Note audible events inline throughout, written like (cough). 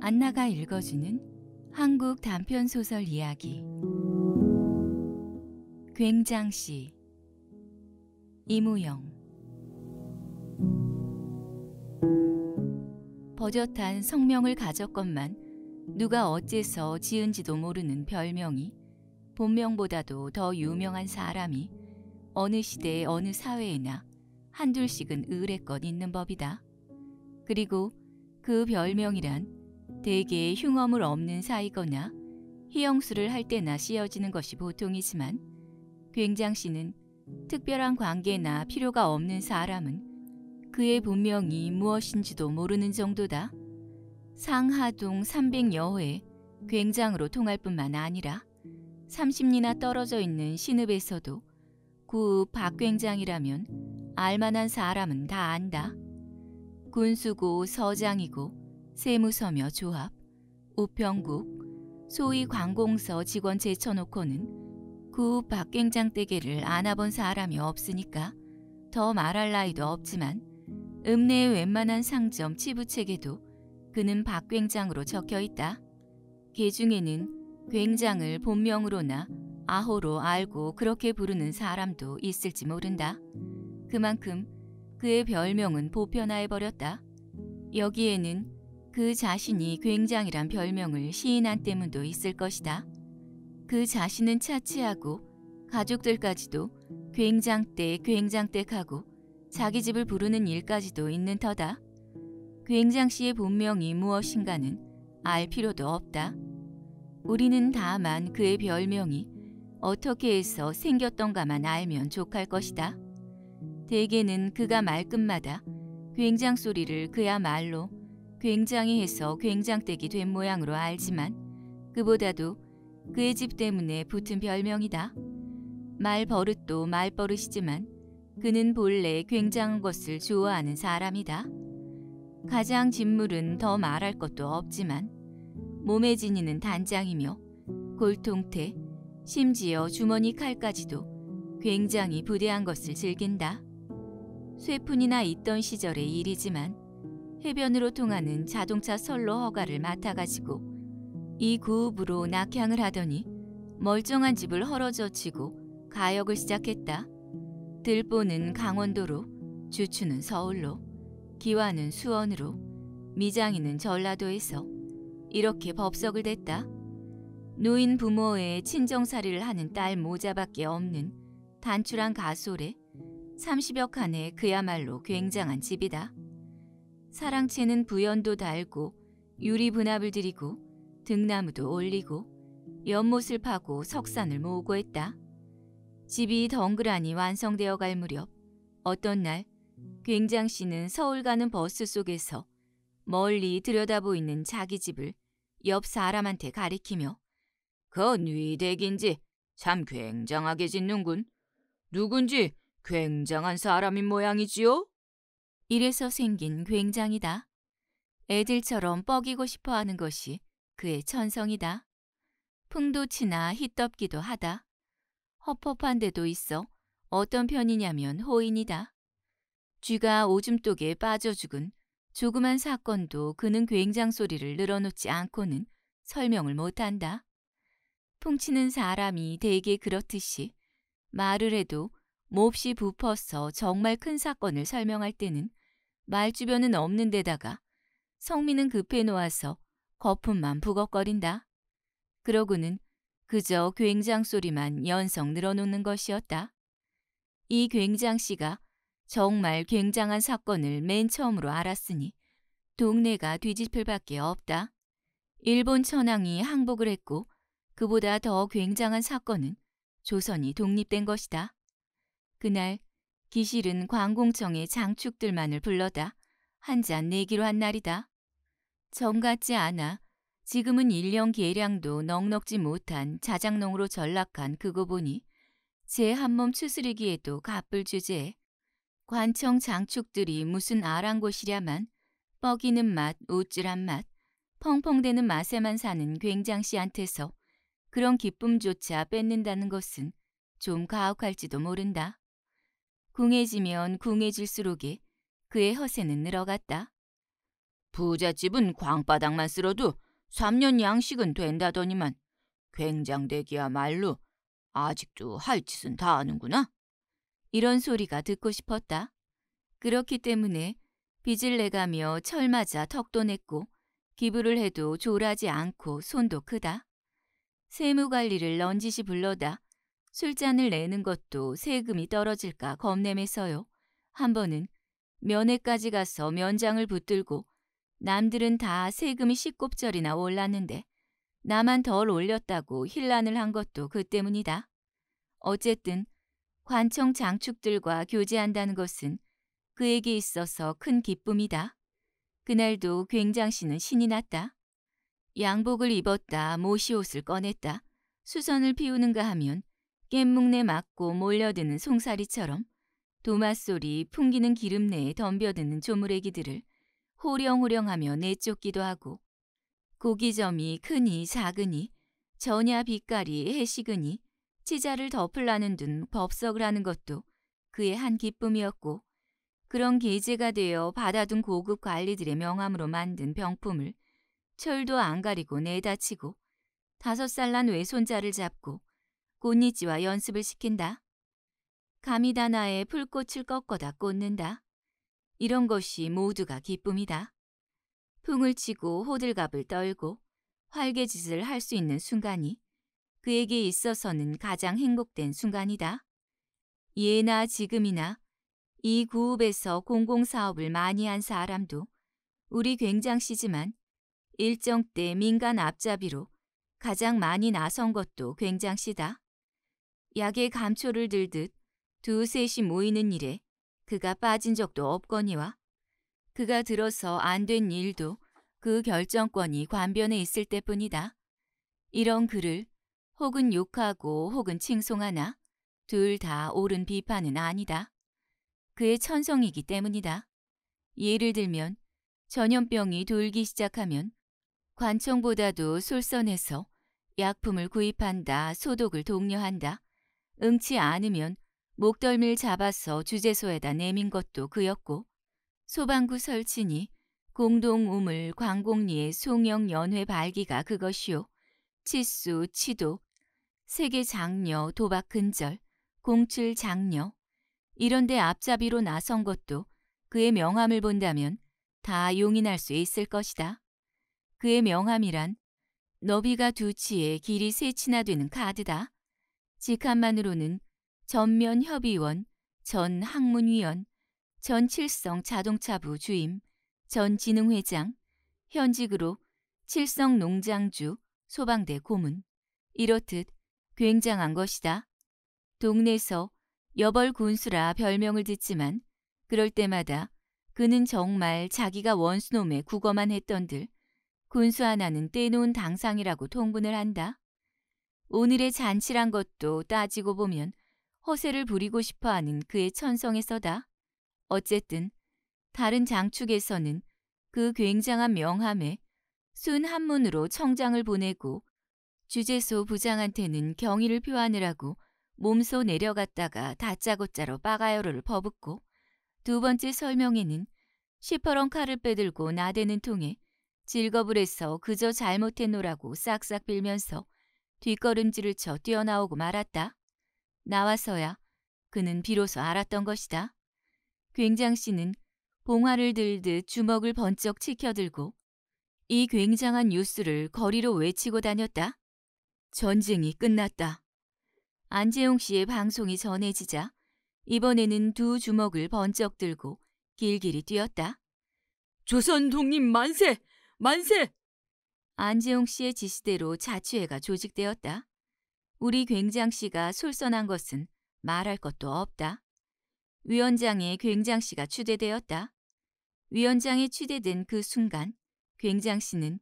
안나가 읽어주는 한국 단편 소설 이야기 굉장시 이무영 버젓한 성명을 가졌건만 누가 어째서 지은지도 모르는 별명이 본명보다도 더 유명한 사람이 어느 시대의 어느 사회에나 한둘씩은 의뢰건 있는 법이다. 그리고 그 별명이란 대개 흉엄을 없는 사이거나 희영수를 할 때나 씌어지는 것이 보통이지만 굉장씨는 특별한 관계나 필요가 없는 사람은 그의 본명이 무엇인지도 모르는 정도다. 상하동 300여호에 굉장으로 통할 뿐만 아니라 30리나 떨어져 있는 신읍에서도 구읍 박굉장이라면 알만한 사람은 다 안다. 군수고 서장이고 세무서며 조합, 우편국, 소위 관공서 직원 제쳐놓고는 그 박갱장 뜨개를 안 해본 사람이 없으니까 더 말할 나이도 없지만 읍내의 웬만한 상점 치부책에도 그는 박갱장으로 적혀있다. 개 중에는 굉장을 본명으로나 아호로 알고 그렇게 부르는 사람도 있을지 모른다. 그만큼 그의 별명은 보편화해버렸다. 여기에는 그 자신이 굉장이란 별명을 시인한 때문도 있을 것이다. 그 자신은 차치하고 가족들까지도 굉장대 굉장댁하고 자기 집을 부르는 일까지도 있는 터다. 굉장씨의 본명이 무엇인가는 알 필요도 없다. 우리는 다만 그의 별명이 어떻게 해서 생겼던가만 알면 족할 것이다. 대개는 그가 말끝마다 굉장 소리를 그야말로 굉장히 해서 굉장댁이 된 모양으로 알지만 그보다도 그의 집 때문에 붙은 별명이다. 말 버릇도 말 버릇이지만 그는 본래 굉장한 것을 좋아하는 사람이다. 가장 진물은 더 말할 것도 없지만 몸의 지니는 단장이며 골통태 심지어 주머니 칼까지도 굉장히 부대한 것을 즐긴다. 쇠푼이나 있던 시절의 일이지만 해변으로 통하는 자동차 선로 허가를 맡아가지고 이 구읍으로 낙향을 하더니 멀쩡한 집을 헐어젖히고 가역을 시작했다. 들보는 강원도로, 주추는 서울로, 기와는 수원으로, 미장이는 전라도에서 이렇게 법석을 댔다. 노인 부모의 친정살이를 하는 딸 모자밖에 없는 단출한 가솔에 30여 칸에 그야말로 굉장한 집이다. 사랑채는 부연도 달고 유리 분합을 들이고 등나무도 올리고 연못을 파고 석산을 모으고 했다. 집이 덩그라니 완성되어 갈 무렵 어떤 날 굉장 씨는 서울 가는 버스 속에서 멀리 들여다보이는 자기 집을 옆 사람한테 가리키며 건 그 위댁인지 참 굉장하게 짓는군. 누군지 굉장한 사람인 모양이지요? 이래서 생긴 굉장이다. 애들처럼 뻐기고 싶어 하는 것이 그의 천성이다. 풍도치나 히떡기도 하다. 허법한 데도 있어 어떤 편이냐면 호인이다. 쥐가 오줌독에 빠져 죽은 조그만 사건도 그는 굉장 소리를 늘어놓지 않고는 설명을 못한다. 풍치는 사람이 대개 그렇듯이 말을 해도 몹시 부퍼서 정말 큰 사건을 설명할 때는 말 주변은 없는 데다가 성민은 급해 놓아서 거품만 부걱거린다. 그러고는 그저 굉장 소리만 연성 늘어놓는 것이었다. 이 굉장 씨가 정말 굉장한 사건을 맨 처음으로 알았으니 동네가 뒤집힐 밖에 없다. 일본 천황이 항복을 했고 그보다 더 굉장한 사건은 조선이 독립된 것이다. 그날 기실은 관공청의 장축들만을 불러다 한 잔 내기로 한 날이다. 정 같지 않아 지금은 일년 계량도 넉넉지 못한 자작농으로 전락한 그거 보니 제 한 몸 추스르기에도 가쁠 주제에 관청 장축들이 무슨 아랑곳이랴만 뻐기는 맛, 우쭐한 맛, 펑펑대는 맛에만 사는 굉장씨한테서 그런 기쁨조차 뺏는다는 것은 좀 가혹할지도 모른다. 궁해지면 궁해질수록이 그의 허세는 늘어갔다. 부잣집은 광바닥만 쓸어도 3년 양식은 된다더니만 굉장대기야말로 아직도 할 짓은 다 하는구나. 이런 소리가 듣고 싶었다. 그렇기 때문에 빚을 내가며 철맞아 턱도 냈고 기부를 해도 졸하지 않고 손도 크다. 세무관리를 넌지시 불러다 술잔을 내는 것도 세금이 떨어질까 겁내매서요. 한 번은 면회까지 가서 면장을 붙들고 남들은 다 세금이 10곱절이나 올랐는데 나만 덜 올렸다고 힐난을 한 것도 그 때문이다. 어쨌든 관청 장축들과 교제한다는 것은 그에게 있어서 큰 기쁨이다. 그날도 굉장씨는 신이 났다. 양복을 입었다, 모시 옷을 꺼냈다, 수선을 피우는가 하면 깻묵내 맞고 몰려드는 송사리처럼 도마소리 풍기는 기름내에 덤벼드는 조물애기들을 호령호령하며 내쫓기도 하고 고기점이 크니 작으니 전야 빛깔이 해식으니 치자를 덮으라는 둥 법석을 하는 것도 그의 한 기쁨이었고 그런 계제가 되어 받아둔 고급 관리들의 명함으로 만든 병품을 철도 안 가리고 내다치고 다섯 살 난 외손자를 잡고 꽃니지와 연습을 시킨다. 가미다나에 풀꽃을 꺾어다 꽂는다. 이런 것이 모두가 기쁨이다. 풍을 치고 호들갑을 떨고 활개짓을 할 수 있는 순간이 그에게 있어서는 가장 행복된 순간이다. 예나 지금이나 이 구읍에서 공공사업을 많이 한 사람도 우리 굉장시지만 일정 때 민간 앞잡이로 가장 많이 나선 것도 굉장시다. 약의 감초를 들듯 두셋이 모이는 일에 그가 빠진 적도 없거니와 그가 들어서 안 된 일도 그 결정권이 관변에 있을 때뿐이다. 이런 글을 혹은 욕하고 혹은 칭송하나 둘 다 옳은 비판은 아니다. 그의 천성이기 때문이다. 예를 들면 전염병이 돌기 시작하면 관청보다도 솔선해서 약품을 구입한다, 소독을 독려한다, 응치 않으면 목덜미를 잡아서 주재소에다 내민 것도 그였고 소방구 설치니 공동 우물 광곡리의 송영 연회 발기가 그것이요. 치수, 치도, 세계 장녀, 도박 근절, 공출 장녀 이런데 앞잡이로 나선 것도 그의 명함을 본다면 다 용인할 수 있을 것이다. 그의 명함이란 너비가 두 치에 길이 세 치나 되는 카드다. 직함만으로는 전면 협의원, 전 학문위원, 전 칠성 자동차부 주임, 전 진흥회장, 현직으로 칠성 농장주, 소방대 고문. 이렇듯 굉장한 것이다. 동네에서 여벌 군수라 별명을 듣지만 그럴 때마다 그는 정말 자기가 원수놈의 국어만 했던들 군수 하나는 떼놓은 당상이라고 통분을 한다. 오늘의 잔치란 것도 따지고 보면 허세를 부리고 싶어하는 그의 천성에서다. 어쨌든 다른 장축에서는 그 굉장한 명함에 순 한문으로 청장을 보내고 주재소 부장한테는 경의를 표하느라고 몸소 내려갔다가 다짜고짜로 빠가요를 퍼붓고 두 번째 설명에는 시퍼런 칼을 빼들고 나대는 통에 질겁을 해서 그저 잘못했노라고 싹싹 빌면서 뒷걸음질을 쳐 뛰어나오고 말았다. 나와서야 그는 비로소 알았던 것이다. 굉장 씨는 봉화를 들듯 주먹을 번쩍 치켜들고 이 굉장한 뉴스를 거리로 외치고 다녔다. 전쟁이 끝났다. 안재용 씨의 방송이 전해지자 이번에는 두 주먹을 번쩍 들고 길길이 뛰었다. 조선 독립 만세! 만세! 안재홍 씨의 지시대로 자취회가 조직되었다. 우리 굉장 씨가 솔선한 것은 말할 것도 없다. 위원장의 굉장 씨가 추대되었다. 위원장이 추대된그 순간 굉장 씨는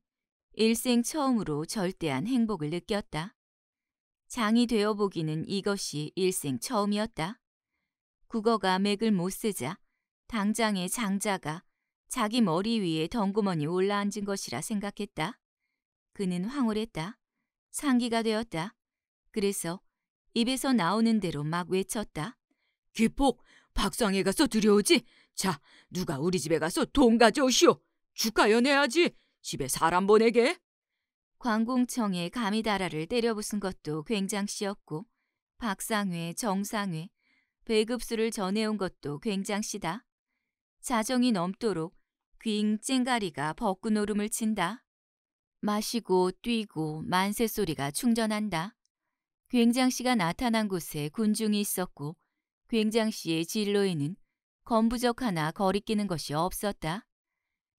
일생 처음으로 절대한 행복을 느꼈다. 장이 되어 보기는 이것이 일생 처음이었다. 국어가 맥을 못 쓰자 당장의 장자가 자기 머리 위에 덩구머니 올라앉은 것이라 생각했다. 그는 황홀했다. 상기가 되었다. 그래서 입에서 나오는 대로 막 외쳤다. 기폭! 박상에 가서 들여오지! 자, 누가 우리 집에 가서 돈 가져오시오! 주가 연해야지! 집에 사람 보내게! 관공청에 가미다라를 때려부순 것도 굉장씨였고 박상회, 정상회, 배급수를 전해온 것도 굉장씨다. 자정이 넘도록 귀잉 쨍가리가 벚꽃오름을 친다. 마시고 뛰고 만세 소리가 충전한다. 굉장씨가 나타난 곳에 군중이 있었고 굉장씨의 진로에는 건부적 하나 거리끼는 것이 없었다.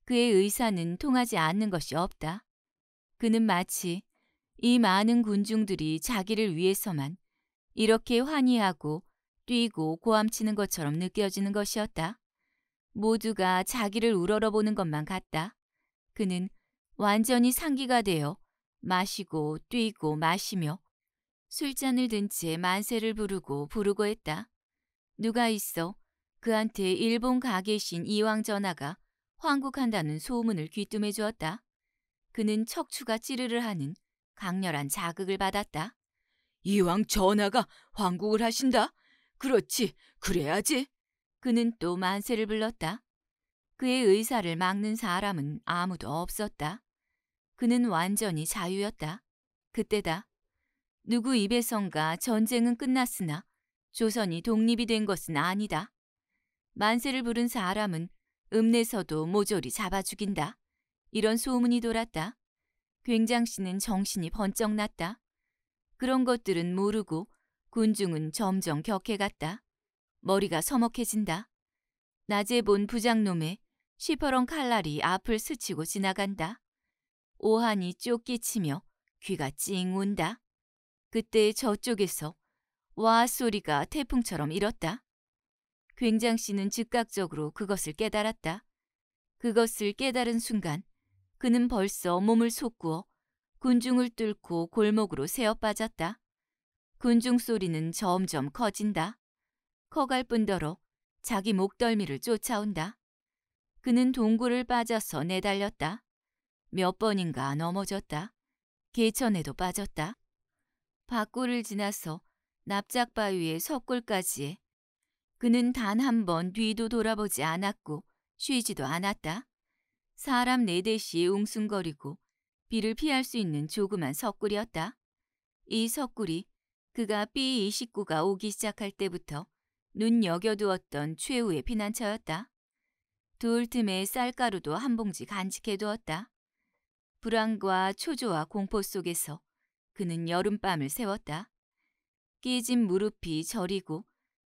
그의 의사는 통하지 않는 것이 없다. 그는 마치 이 많은 군중들이 자기를 위해서만 이렇게 환희하고 뛰고 고함치는 것처럼 느껴지는 것이었다. 모두가 자기를 우러러보는 것만 같다. 그는 완전히 상기가 되어 마시고 뛰고 마시며 술잔을 든 채 만세를 부르고 부르고 했다. 누가 있어 그한테 일본 가계신 이왕 전하가 황국한다는 소문을 귀뜸해 주었다. 그는 척추가 찌르르 하는 강렬한 자극을 받았다. 이왕 전하가 황국을 하신다? 그렇지, 그래야지. 그는 또 만세를 불렀다. 그의 의사를 막는 사람은 아무도 없었다. 그는 완전히 자유였다. 그때다. 누구 입에선가 전쟁은 끝났으나 조선이 독립이 된 것은 아니다. 만세를 부른 사람은 읍내서도 모조리 잡아 죽인다. 이런 소문이 돌았다. 굉장 씨는 정신이 번쩍 났다. 그런 것들은 모르고 군중은 점점 격해갔다. 머리가 서먹해진다. 낮에 본 부장놈의 시퍼런 칼날이 앞을 스치고 지나간다. 오한이 쫓기치며 귀가 찡 운다. 그때 저쪽에서 와 소리가 태풍처럼 일었다. 굉장 씨는 즉각적으로 그것을 깨달았다. 그것을 깨달은 순간 그는 벌써 몸을 솟구어 군중을 뚫고 골목으로 새어 빠졌다. 군중 소리는 점점 커진다. 커갈 뿐더러 자기 목덜미를 쫓아온다. 그는 동굴을 빠져서 내달렸다. 몇 번인가 넘어졌다. 개천에도 빠졌다. 바구를 지나서 납작바위의 석굴까지 그는 단 한 번 뒤도 돌아보지 않았고 쉬지도 않았다. 사람 네대씩 웅숭거리고 비를 피할 수 있는 조그만 석굴이었다. 이 석굴이 그가 B29가 오기 시작할 때부터 눈여겨두었던 최후의 피난처였다. 둘 틈에 쌀가루도 한 봉지 간직해두었다. 불안과 초조와 공포 속에서 그는 여름밤을 세웠다. 끼진 무릎이 저리고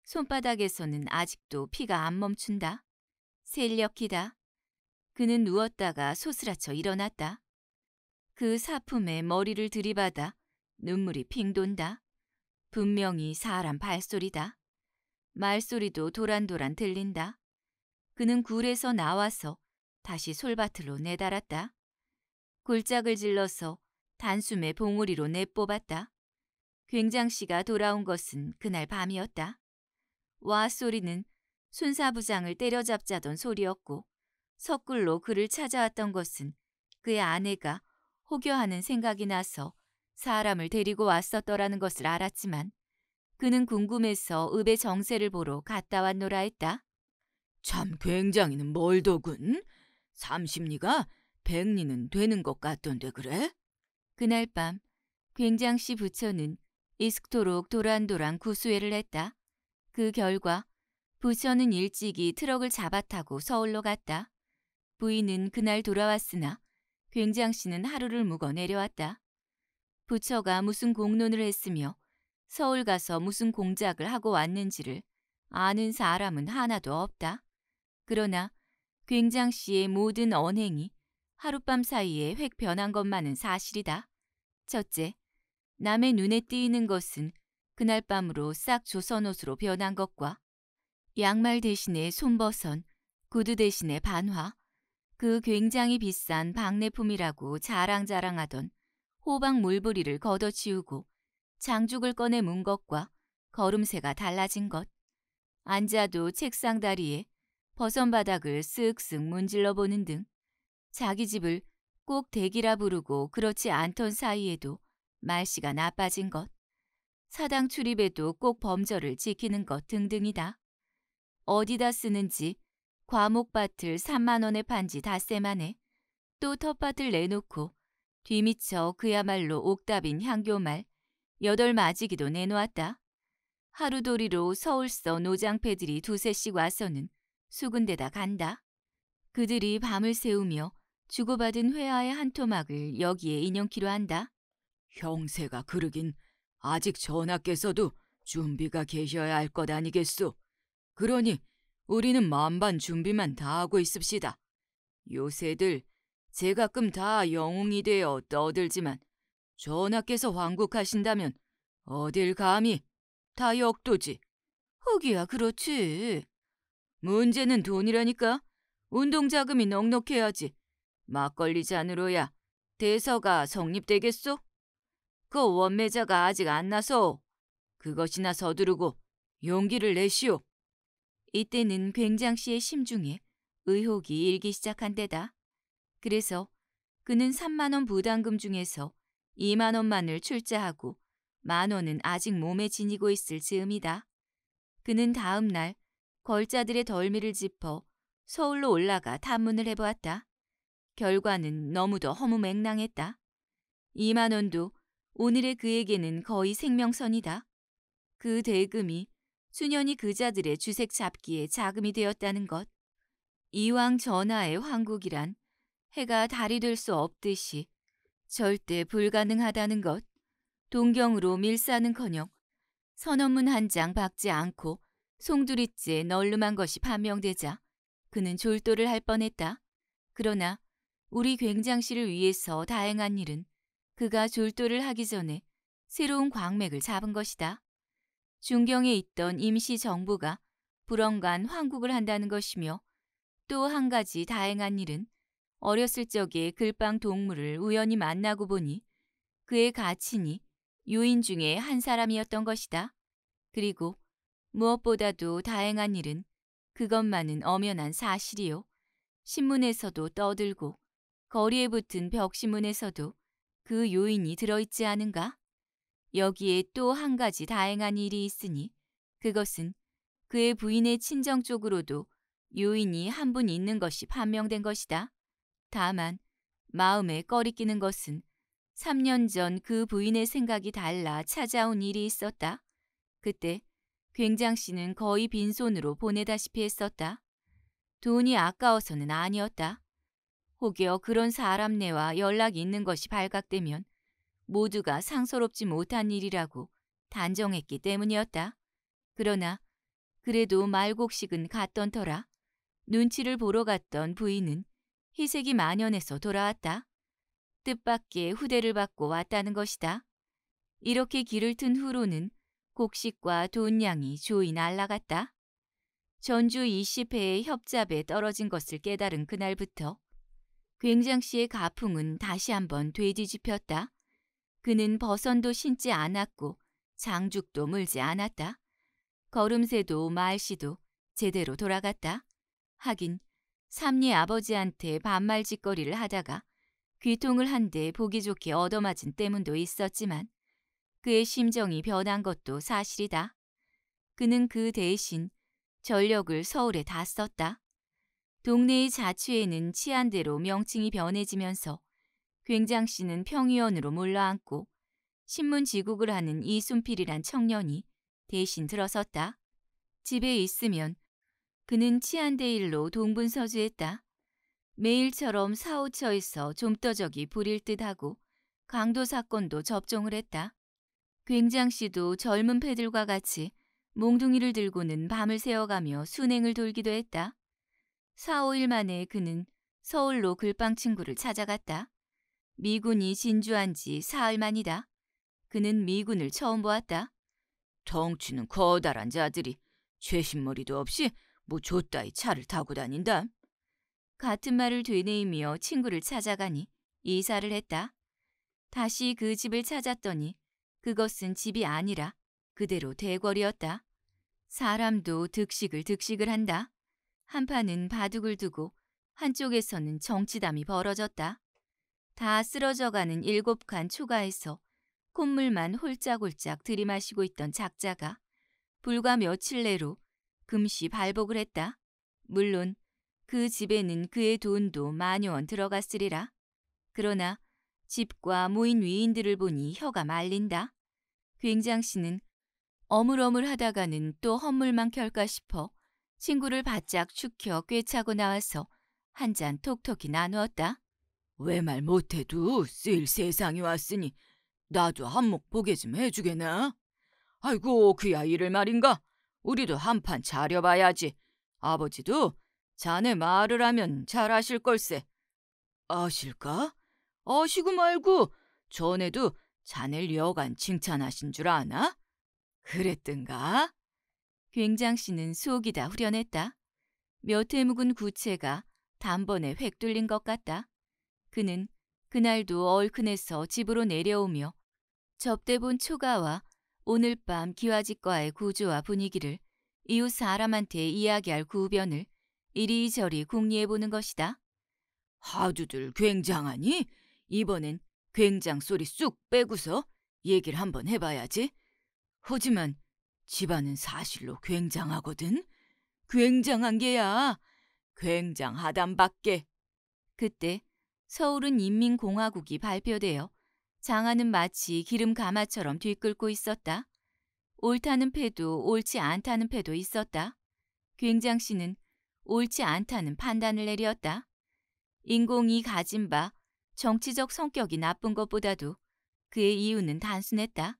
손바닥에서는 아직도 피가 안 멈춘다. 셀력히다 그는 누웠다가 소스라쳐 일어났다. 그 사품에 머리를 들이받아 눈물이 핑 돈다. 분명히 사람 발소리다. 말소리도 도란도란 들린다. 그는 굴에서 나와서 다시 솔밭으로 내달았다. 굴짝을 질러서 단숨에 봉우리로 내뽑았다. 굉장씨가 돌아온 것은 그날 밤이었다. 와 소리는 순사부장을 때려잡자던 소리였고 석굴로 그를 찾아왔던 것은 그의 아내가 혹여하는 생각이 나서 사람을 데리고 왔었더라는 것을 알았지만 그는 궁금해서 읍의 정세를 보러 갔다 왔노라 했다. 참 굉장히는 멀더군. 삼십리가 백리는 되는 것 같던데 그래? 그날 밤 굉장 씨 부처는 이스토록 도란도란 구수회를 했다. 그 결과 부처는 일찍이 트럭을 잡아타고 서울로 갔다. 부인은 그날 돌아왔으나 굉장 씨는 하루를 묵어 내려왔다. 부처가 무슨 공론을 했으며 서울 가서 무슨 공작을 하고 왔는지를 아는 사람은 하나도 없다. 그러나 굉장 씨의 모든 언행이 하룻밤 사이에 획 변한 것만은 사실이다. 첫째, 남의 눈에 띄는 것은 그날 밤으로 싹 조선 옷으로 변한 것과 양말 대신에 손버선, 구두 대신에 반화, 그 굉장히 비싼 박내품이라고 자랑자랑하던 호박 물부리를 걷어치우고 장죽을 꺼내 문 것과 걸음새가 달라진 것. 앉아도 책상 다리에 버선 바닥을 쓱쓱 문질러 보는 등 자기 집을 꼭 댁이라 부르고 그렇지 않던 사이에도 말씨가 나빠진 것, 사당 출입에도 꼭 범절을 지키는 것 등등이다. 어디다 쓰는지 과목밭을 3만원에 판지 닷새 만에 또 텃밭을 내놓고 뒤미쳐 그야말로 옥답인 향교말 여덟 마지기도 내놓았다. 하루도리로 서울서 노장패들이 두세씩 와서는 수군대다 간다. 그들이 밤을 새우며 주고받은 회화의 한 토막을 여기에 인용키로 한다. 형세가 그러긴 아직 전하께서도 준비가 계셔야 할 것 아니겠소. 그러니 우리는 만반 준비만 다하고 있읍시다. 요새들 제가끔 다 영웅이 되어 떠들지만 전하께서 황국하신다면 어딜 감히 다 역도지. 허기야 그렇지. 문제는 돈이라니까. 운동 자금이 넉넉해야지. 막걸리 잔으로야 대서가 성립되겠소? 그 원매자가 아직 안 나서 그것이나 서두르고 용기를 내시오. 이때는 굉장 씨의 심중에 의혹이 일기 시작한 때다. 그래서 그는 3만 원 부담금 중에서 2만 원만을 출자하고 만 원은 아직 몸에 지니고 있을 즈음이다. 그는 다음 날 걸자들의 덜미를 짚어 서울로 올라가 탐문을 해보았다. 결과는 너무도 허무맹랑했다. 2만 원도 오늘의 그에게는 거의 생명선이다. 그 대금이 수년이 그자들의 주색 잡기에 자금이 되었다는 것. 이왕 전하의 황국이란 해가 달이 될 수 없듯이 절대 불가능하다는 것. 동경으로 밀사는커녕 선언문 한 장 박지 않고 송두리째 널름한 것이 판명되자 그는 졸도를 할 뻔했다. 그러나 우리 굉장 씨를 위해서 다행한 일은 그가 졸도를 하기 전에 새로운 광맥을 잡은 것이다. 중경에 있던 임시 정부가 불언간 환국을 한다는 것이며 또 한 가지 다행한 일은 어렸을 적에 글방 동물을 우연히 만나고 보니 그의 가친이 요인 중에 한 사람이었던 것이다. 그리고 무엇보다도 다행한 일은 그것만은 엄연한 사실이요. 신문에서도 떠들고 거리에 붙은 벽시문에서도 그 요인이 들어있지 않은가? 여기에 또 한 가지 다행한 일이 있으니 그것은 그의 부인의 친정 쪽으로도 요인이 한 분 있는 것이 판명된 것이다. 다만 마음에 꺼리끼는 것은 3년 전 그 부인의 생각이 달라 찾아온 일이 있었다. 그때 굉장 씨는 거의 빈손으로 보내다시피 했었다. 돈이 아까워서는 아니었다. 혹여 그런 사람네와 연락이 있는 것이 발각되면 모두가 상서롭지 못한 일이라고 단정했기 때문이었다. 그러나 그래도 말곡식은 갔던 터라 눈치를 보러 갔던 부인은 희색이 만연해서 돌아왔다. 뜻밖의 후대를 받고 왔다는 것이다. 이렇게 길을 튼 후로는 곡식과 돈양이 조이 날라갔다. 전주 20회의 협잡에 떨어진 것을 깨달은 그날부터 굉장 씨의 가풍은 다시 한번 되뒤집혔다. 그는 버선도 신지 않았고 장죽도 물지 않았다. 걸음새도 말씨도 제대로 돌아갔다. 하긴 삼리 아버지한테 반말 짓거리를 하다가 귀통을 한데 보기 좋게 얻어맞은 때문도 있었지만 그의 심정이 변한 것도 사실이다. 그는 그 대신 전력을 서울에 다 썼다. 동네의 자취에는 치안대로 명칭이 변해지면서 굉장 씨는 평의원으로 몰라앉고 신문 지국을 하는 이순필이란 청년이 대신 들어섰다. 집에 있으면 그는 치안대일로 동분서주했다. 매일처럼 사호처에서 좀떠적이 부릴 듯하고 강도 사건도 접종을 했다. 굉장 씨도 젊은 패들과 같이 몽둥이를 들고는 밤을 새워가며 순행을 돌기도 했다. 4, 5일 만에 그는 서울로 글빵 친구를 찾아갔다. 미군이 진주한 지 사흘 만이다. 그는 미군을 처음 보았다. 덩치는 커다란 자들이 죄신머리도 없이 뭐 줬다이 차를 타고 다닌다. 같은 말을 되뇌이며 친구를 찾아가니 이사를 했다. 다시 그 집을 찾았더니 그것은 집이 아니라 그대로 대궐이었다. 사람도 득식을 득식을 한다. 한판은 바둑을 두고 한쪽에서는 정치담이 벌어졌다. 다 쓰러져가는 일곱 간 초가에서 콧물만 홀짝홀짝 들이마시고 있던 작자가 불과 며칠 내로 금시 발복을 했다. 물론 그 집에는 그의 돈도 만여 원 들어갔으리라. 그러나 집과 모인 위인들을 보니 혀가 말린다. 굉장 씨는 어물어물하다가는 또 헛물만 켤까 싶어 친구를 바짝 축혀 꿰차고 나와서 한 잔 톡톡히 나누었다. 왜 말 못해도 쓸 세상이 왔으니 나도 한몫 보게 좀 해주게나? 아이고 그야 이를 말인가? 우리도 한 판 차려봐야지. 아버지도 자네 말을 하면 잘하실 걸세. 아실까? 아시고 말고 전에도 자네를 여간 칭찬하신 줄 아나? 그랬든가 굉장 씨는 속이다 후련했다. 몇 해 묵은 구체가 단번에 획 뚫린 것 같다. 그는 그날도 얼큰해서 집으로 내려오며 접대본 초가와 오늘 밤 기와집과의 구조와 분위기를 이웃 사람한테 이야기할 구변을 이리저리 궁리해보는 것이다. 하주들 굉장하니? 이번엔 굉장 소리 쑥 빼고서 얘기를 한번 해봐야지. 하지만 집안은 사실로 굉장하거든. 굉장한 게야. 굉장하단밖에. 그때 서울은 인민공화국이 발표되어 장안은 마치 기름 가마처럼 뒤끓고 있었다. 옳다는 패도 옳지 않다는 패도 있었다. 굉장 씨는 옳지 않다는 판단을 내렸다. 인공이 가진 바 정치적 성격이 나쁜 것보다도 그의 이유는 단순했다.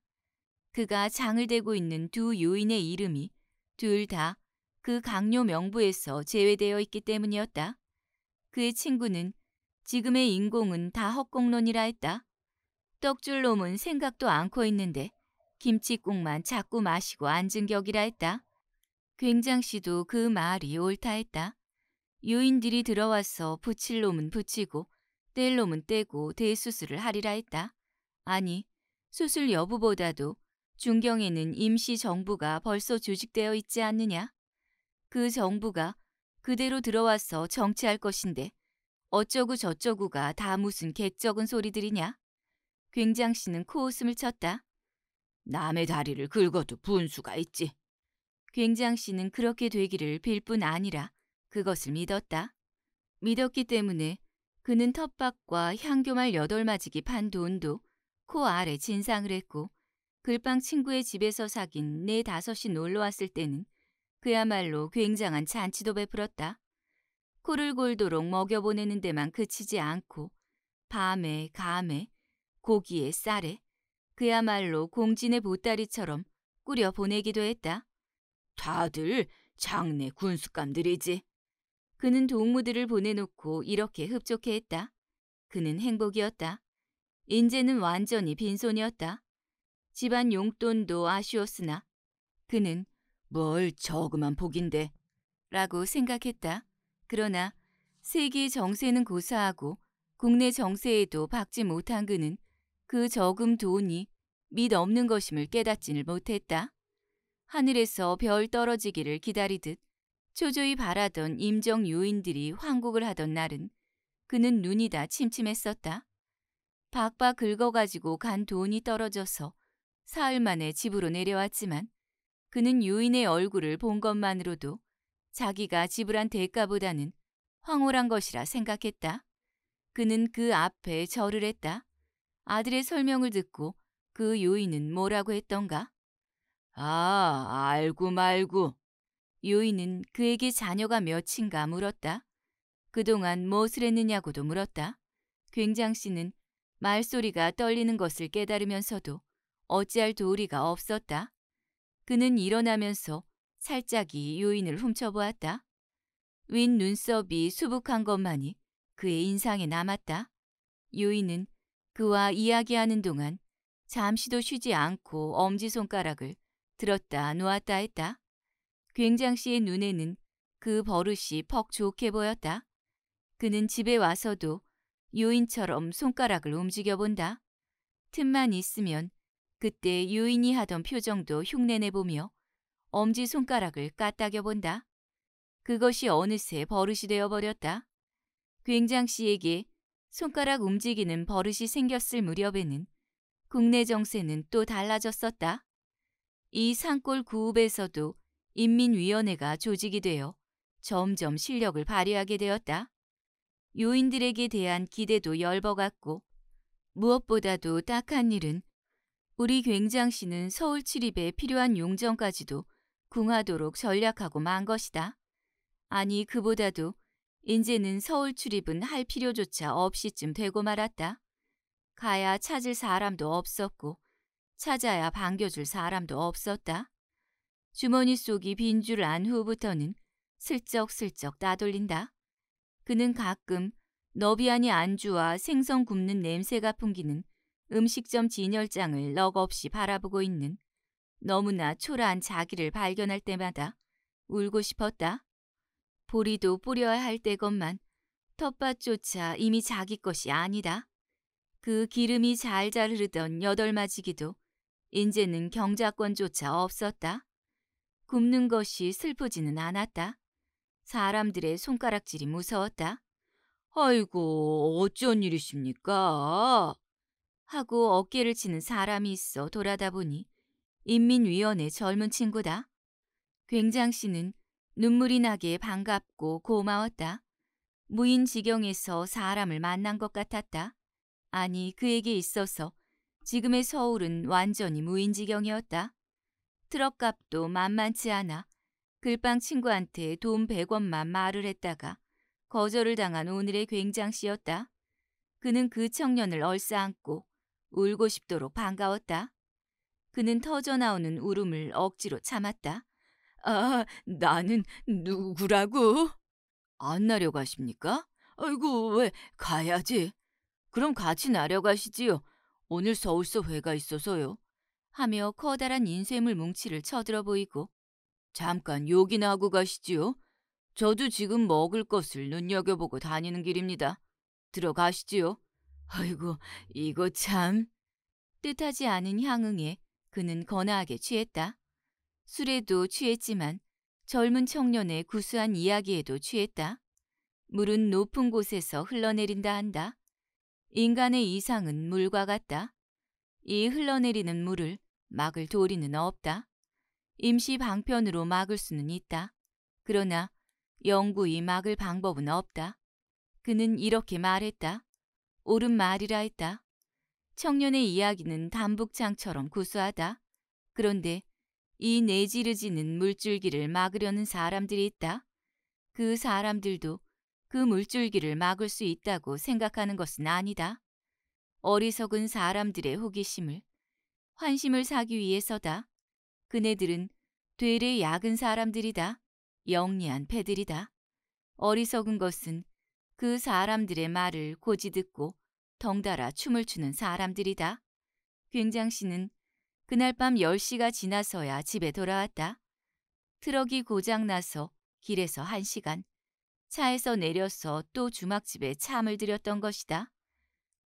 그가 장을 대고 있는 두 요인의 이름이 둘 다 그 강요 명부에서 제외되어 있기 때문이었다. 그의 친구는 지금의 인공은 다 헛공론이라 했다. 떡줄 놈은 생각도 않고 있는데 김치국만 자꾸 마시고 앉은 격이라 했다. 굉장씨도 그 말이 옳다 했다. 요인들이 들어와서 붙일 놈은 붙이고 뗄 놈은 떼고 대수술을 하리라 했다. 아니 수술 여부보다도 중경에는 임시정부가 벌써 조직되어 있지 않느냐? 그 정부가 그대로 들어와서 정치할 것인데 어쩌구 저쩌구가 다 무슨 개쩍은 소리들이냐? 굉장 씨는 코웃음을 쳤다. 남의 다리를 긁어도 분수가 있지. 굉장 씨는 그렇게 되기를 빌뿐 아니라 그것을 믿었다. 믿었기 때문에 그는 텃밭과 향교말 여덟 마지기 판 돈도 코 아래 진상을 했고 글빵 친구의 집에서 사귄 네 다섯이 놀러 왔을 때는 그야말로 굉장한 잔치도 베풀었다. 코를 골도록 먹여보내는 데만 그치지 않고 밤에 감에 고기에 쌀에 그야말로 공진의 보따리처럼 꾸려 보내기도 했다. 다들 장내 군수감들이지. 그는 동무들을 보내놓고 이렇게 흡족해했다. 그는 행복이었다. 인제는 완전히 빈손이었다. 집안 용돈도 아쉬웠으나 그는 뭘 저그만 복인데 라고 생각했다. 그러나 세계 정세는 고사하고 국내 정세에도 박지 못한 그는 그 저금 돈이 밑 없는 것임을 깨닫지를 못했다. 하늘에서 별 떨어지기를 기다리듯 초조히 바라던 임정 요인들이 환곡을 하던 날은 그는 눈이 다 침침했었다. 박박 긁어가지고 간 돈이 떨어져서 사흘 만에 집으로 내려왔지만 그는 유인의 얼굴을 본 것만으로도 자기가 지불한 대가보다는 황홀한 것이라 생각했다. 그는 그 앞에 절을 했다. 아들의 설명을 듣고 그 요인은 뭐라고 했던가? 아, 알고 말고. 요인은 그에게 자녀가 몇인가 물었다. 그동안 무엇을 했느냐고도 물었다. 굉장 씨는 말소리가 떨리는 것을 깨달으면서도 어찌할 도리가 없었다. 그는 일어나면서 살짝이 요인을 훔쳐보았다. 윈 눈썹이 수북한 것만이 그의 인상에 남았다. 요인은 그와 이야기하는 동안 잠시도 쉬지 않고 엄지손가락을 들었다 놓았다 했다. 굉장 씨의 눈에는 그 버릇이 퍽 좋게 보였다. 그는 집에 와서도 요인처럼 손가락을 움직여본다. 틈만 있으면 그때 유인이 하던 표정도 흉내내보며 엄지손가락을 까딱여본다. 그것이 어느새 버릇이 되어버렸다. 굉장 씨에게 손가락 움직이는 버릇이 생겼을 무렵에는 국내 정세는 또 달라졌었다. 이 산골 구읍에서도 인민위원회가 조직이 되어 점점 실력을 발휘하게 되었다. 요인들에게 대한 기대도 열버갔고 무엇보다도 딱한 일은 우리 굉장 씨는 서울 출입에 필요한 용정까지도 궁하도록 전략하고 만 것이다. 아니 그보다도 인제는 서울 출입은 할 필요조차 없이쯤 되고 말았다. 가야 찾을 사람도 없었고 찾아야 반겨줄 사람도 없었다. 주머니 속이 빈 줄 안 후부터는 슬쩍슬쩍 따돌린다. 그는 가끔 너비안이 안주와 생선 굽는 냄새가 풍기는 음식점 진열장을 넉없이 바라보고 있는 너무나 초라한 자기를 발견할 때마다 울고 싶었다. 보리도 뿌려야 할 때건만 텃밭조차 이미 자기 것이 아니다. 그 기름이 잘 잘 흐르던 여덟마지기도 인제는 경작권조차 없었다. 굶는 것이 슬프지는 않았다. 사람들의 손가락질이 무서웠다. 아이고 어쩐 일이십니까? 하고 어깨를 치는 사람이 있어 돌아다 보니 인민위원회 젊은 친구다. 굉장 씨는 눈물이 나게 반갑고 고마웠다. 무인지경에서 사람을 만난 것 같았다. 아니 그에게 있어서 지금의 서울은 완전히 무인지경이었다. 트럭값도 만만치 않아 글빵 친구한테 돈 100원만 말을 했다가 거절을 당한 오늘의 굉장씨였다. 그는 그 청년을 얼싸안고 울고 싶도록 반가웠다. 그는 터져나오는 울음을 억지로 참았다. 아, 나는 누구라고? 안나려가십니까 아이고, 왜 가야지. 그럼 같이 나려가시지요 오늘 서울서 회가 있어서요. 하며 커다란 인쇄물 뭉치를 쳐들어 보이고 잠깐 욕이나 하고 가시지요. 저도 지금 먹을 것을 눈여겨보고 다니는 길입니다. 들어가시지요. 아이고, 이거 참. 뜻하지 않은 향응에 그는 거나하게 취했다. 술에도 취했지만 젊은 청년의 구수한 이야기에도 취했다. 물은 높은 곳에서 흘러내린다 한다. 인간의 이상은 물과 같다. 이 흘러내리는 물을 막을 도리는 없다. 임시 방편으로 막을 수는 있다. 그러나 영구히 막을 방법은 없다. 그는 이렇게 말했다. 옳은 말이라 했다. 청년의 이야기는 담북장처럼 구수하다. 그런데 이 내지르지는 물줄기를 막으려는 사람들이 있다. 그 사람들도 그 물줄기를 막을 수 있다고 생각하는 것은 아니다. 어리석은 사람들의 호기심을 환심을 사기 위해서다. 그네들은 되레 약은 사람들이다. 영리한 패들이다. 어리석은 것은 그 사람들의 말을 고지 듣고 덩달아 춤을 추는 사람들이다. 굉장 씨는 그날 밤 10시가 지나서야 집에 돌아왔다. 트럭이 고장나서 길에서 1시간, 차에서 내려서 또 주막집에 참을 들였던 것이다.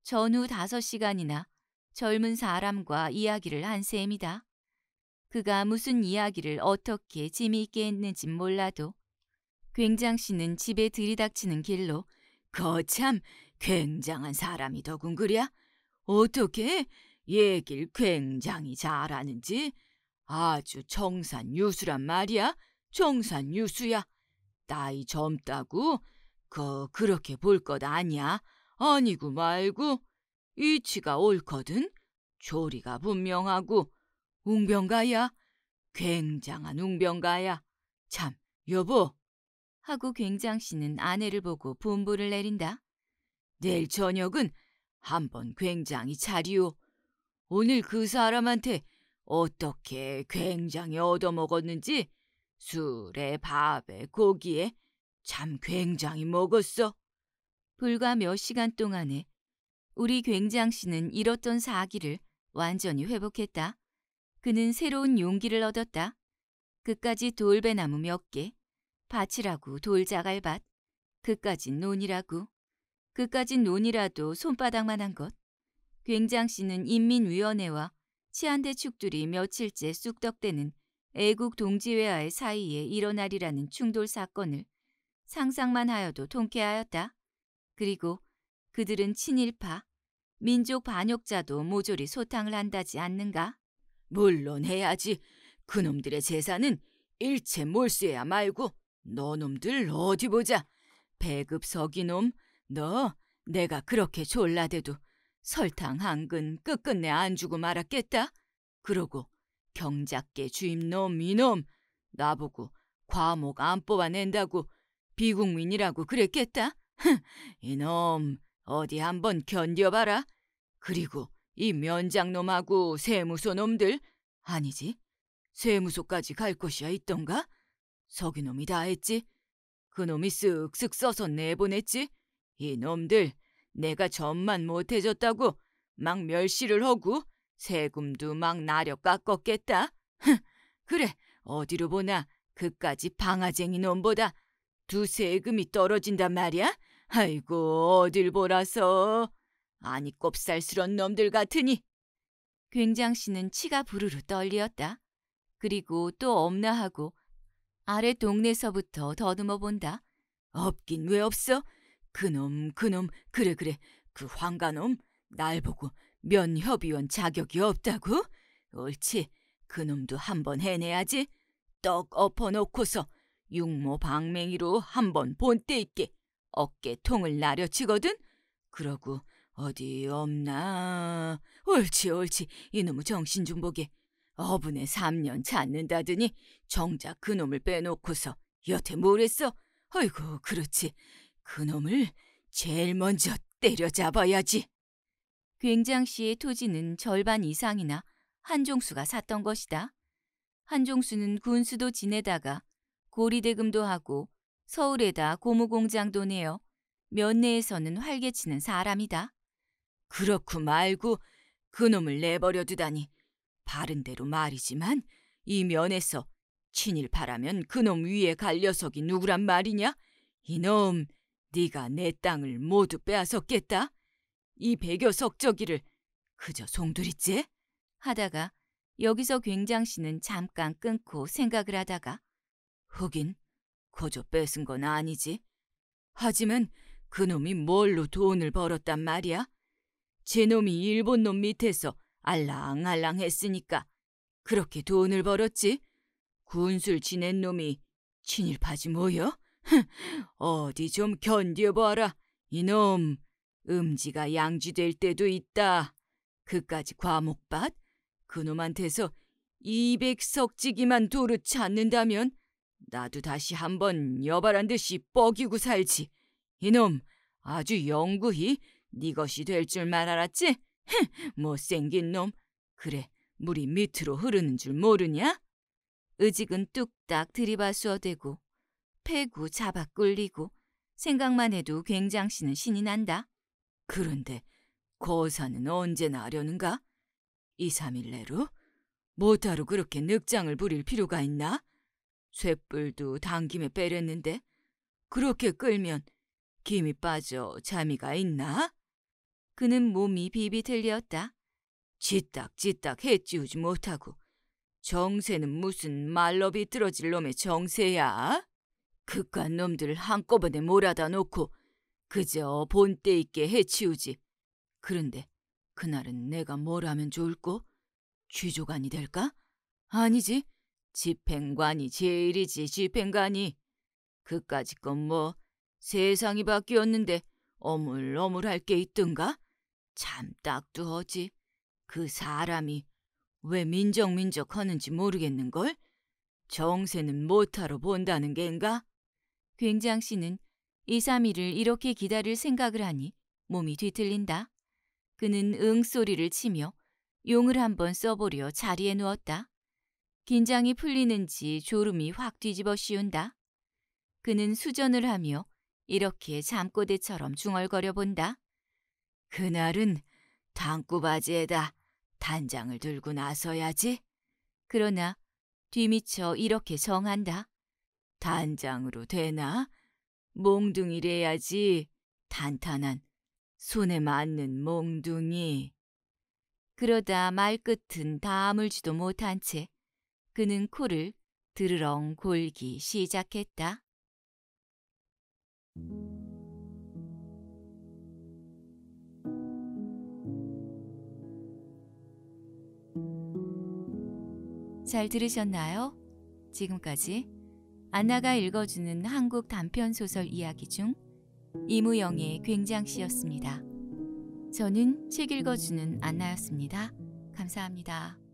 전후 5시간이나 젊은 사람과 이야기를 한 셈이다. 그가 무슨 이야기를 어떻게 재미있게 했는지 몰라도 굉장 씨는 집에 들이닥치는 길로 거참 굉장한 사람이더군 그랴. 어떻게 얘길 굉장히 잘하는지 아주 청산 유수란 말이야. 청산 유수야. 나이 젊다고 그 그렇게 볼 것 아니야. 아니고 말고 위치가 옳거든. 조리가 분명하고 웅병가야. 굉장한 웅병가야. 참 여보 하고 굉장 씨는 아내를 보고 분부를 내린다. 내일 저녁은 한번 굉장히 자리요. 오늘 그 사람한테 어떻게 굉장히 얻어먹었는지 술에 밥에 고기에 참 굉장히 먹었어. 불과 몇 시간 동안에 우리 굉장 씨는 잃었던 사기를 완전히 회복했다. 그는 새로운 용기를 얻었다. 끝까지 돌배나무 몇 개, 밭이라고 돌자갈밭, 그까진 논이라고, 그까진 논이라도 손바닥만 한 것. 굉장씨는 인민위원회와 치안대축들이 며칠째 쑥덕대는 애국 동지회와의 사이에 일어나리라는 충돌 사건을 상상만 하여도 통쾌하였다. 그리고 그들은 친일파, 민족 반역자도 모조리 소탕을 한다지 않는가? 물론 해야지. 그놈들의 재산은 일체 몰수해야 말고 너놈들 어디 보자. 배급서기 놈, 너 내가 그렇게 졸라대도 설탕 한근 끝끝내 안 주고 말았겠다. 그러고 경작계 주임놈 이놈 나보고 과목 안 뽑아낸다고 비국민이라고 그랬겠다. 흥, 이놈 어디 한번 견뎌봐라. 그리고 이 면장놈하고 세무소 놈들 아니지 세무소까지 갈 것이야 있던가? 석유놈이다 했지? 그놈이 쓱쓱 써서 내보냈지? 이놈들 내가 점만 못해줬다고 막 멸시를 하고 세금도 막 나려 깎었겠다 흥, 그래 어디로 보나 그까지 방아쟁이 놈보다 두 세금이 떨어진단 말이야? 아이고 어딜 보라서 아니 꼽살스런 놈들 같으니 굉장 씨는 치가 부르르 떨리었다. 그리고 또없나하고 아래 동네서부터 더듬어 본다. 없긴 왜 없어? 그놈 그놈 그래 그래 그 황가놈 날 보고 면 협의원 자격이 없다고? 옳지 그놈도 한번 해내야지 떡 엎어놓고서 육모 방맹이로 한번 본때 있게 어깨 통을 나려치거든 그러고 어디 없나 옳지 옳지 이놈의 정신 좀 보게 어분에 3년 찾는다더니 정작 그놈을 빼놓고서 여태 뭘 했어? 아이고 그렇지. 그놈을 제일 먼저 때려잡아야지. 굉장 씨의 토지는 절반 이상이나 한종수가 샀던 것이다. 한종수는 군수도 지내다가 고리대금도 하고 서울에다 고무공장도 내어 면내에서는 활개치는 사람이다. 그렇고 말고 그놈을 내버려 두다니 바른대로 말이지만 이 면에서 친일파라면 그놈 위에 갈 녀석이 누구란 말이냐? 이놈 네가 내 땅을 모두 빼앗았겠다. 이 배교 석 저기를 그저 송두리째 하다가 여기서 굉장 씨는 잠깐 끊고 생각을 하다가 흑인 거저 뺏은 건 아니지. 하지만 그놈이 뭘로 돈을 벌었단 말이야? 제놈이 일본 놈 밑에서 알랑알랑 했으니까 그렇게 돈을 벌었지. 군술 지낸 놈이 친일파지 뭐여? (laughs) 어디 좀 견뎌봐라. 이놈 음지가 양지될 때도 있다. 그까지 과목밭? 그놈한테서 200석 지기만 도루 찾는다면 나도 다시 한번 여바란 듯이 뻐기고 살지. 이놈 아주 영구히 네 것이 될 줄만 알았지? 흥, (laughs) 못생긴 놈. 그래, 물이 밑으로 흐르는 줄 모르냐? 의직은 뚝딱 들이받수어 대고 패구 잡아 끌리고 생각만 해도 굉장 씨는 신이 난다. 그런데 거사는 언제나 려는가 2, 3일 내로? 뭐하러 그렇게 늑장을 부릴 필요가 있나? 쇠뿔도 당김에 빼렸는데 그렇게 끌면 김이 빠져 자미가 있나? 그는 몸이 비비틀렸다 찌딱찌딱 해치우지 못하고 정세는 무슨 말로 비뚤어질 놈의 정세야? 극한 놈들 한꺼번에 몰아다 놓고 그저 본때 있게 해치우지. 그런데 그날은 내가 뭘 하면 좋을꼬? 취조관이 될까? 아니지. 집행관이 제일이지 집행관이. 그까짓 건뭐 세상이 바뀌었는데 어물어물할 게있든가 참 딱두하지. 그 사람이 왜 민적민적 하는지 모르겠는걸? 정세는 못하러 본다는 겐가? 굉장 씨는 2, 3일을 이렇게 기다릴 생각을 하니 몸이 뒤틀린다. 그는 응소리를 치며 용을 한번 써보려 자리에 누웠다. 긴장이 풀리는지 졸음이 확 뒤집어 씌운다. 그는 수전을 하며 이렇게 잠꼬대처럼 중얼거려 본다. 그날은 당구바지에다 단장을 들고 나서야지. 그러나 뒤미쳐 이렇게 정한다. 단장으로 되나? 몽둥이래야지. 탄탄한 손에 맞는 몽둥이. 그러다 말끝은 다물지도 못한 채 그는 코를 드르렁 골기 시작했다. 잘 들으셨나요? 지금까지 안나가 읽어주는 한국 단편 소설 이야기 중 이무영의 굉장시였습니다. 저는 책 읽어주는 안나였습니다. 감사합니다.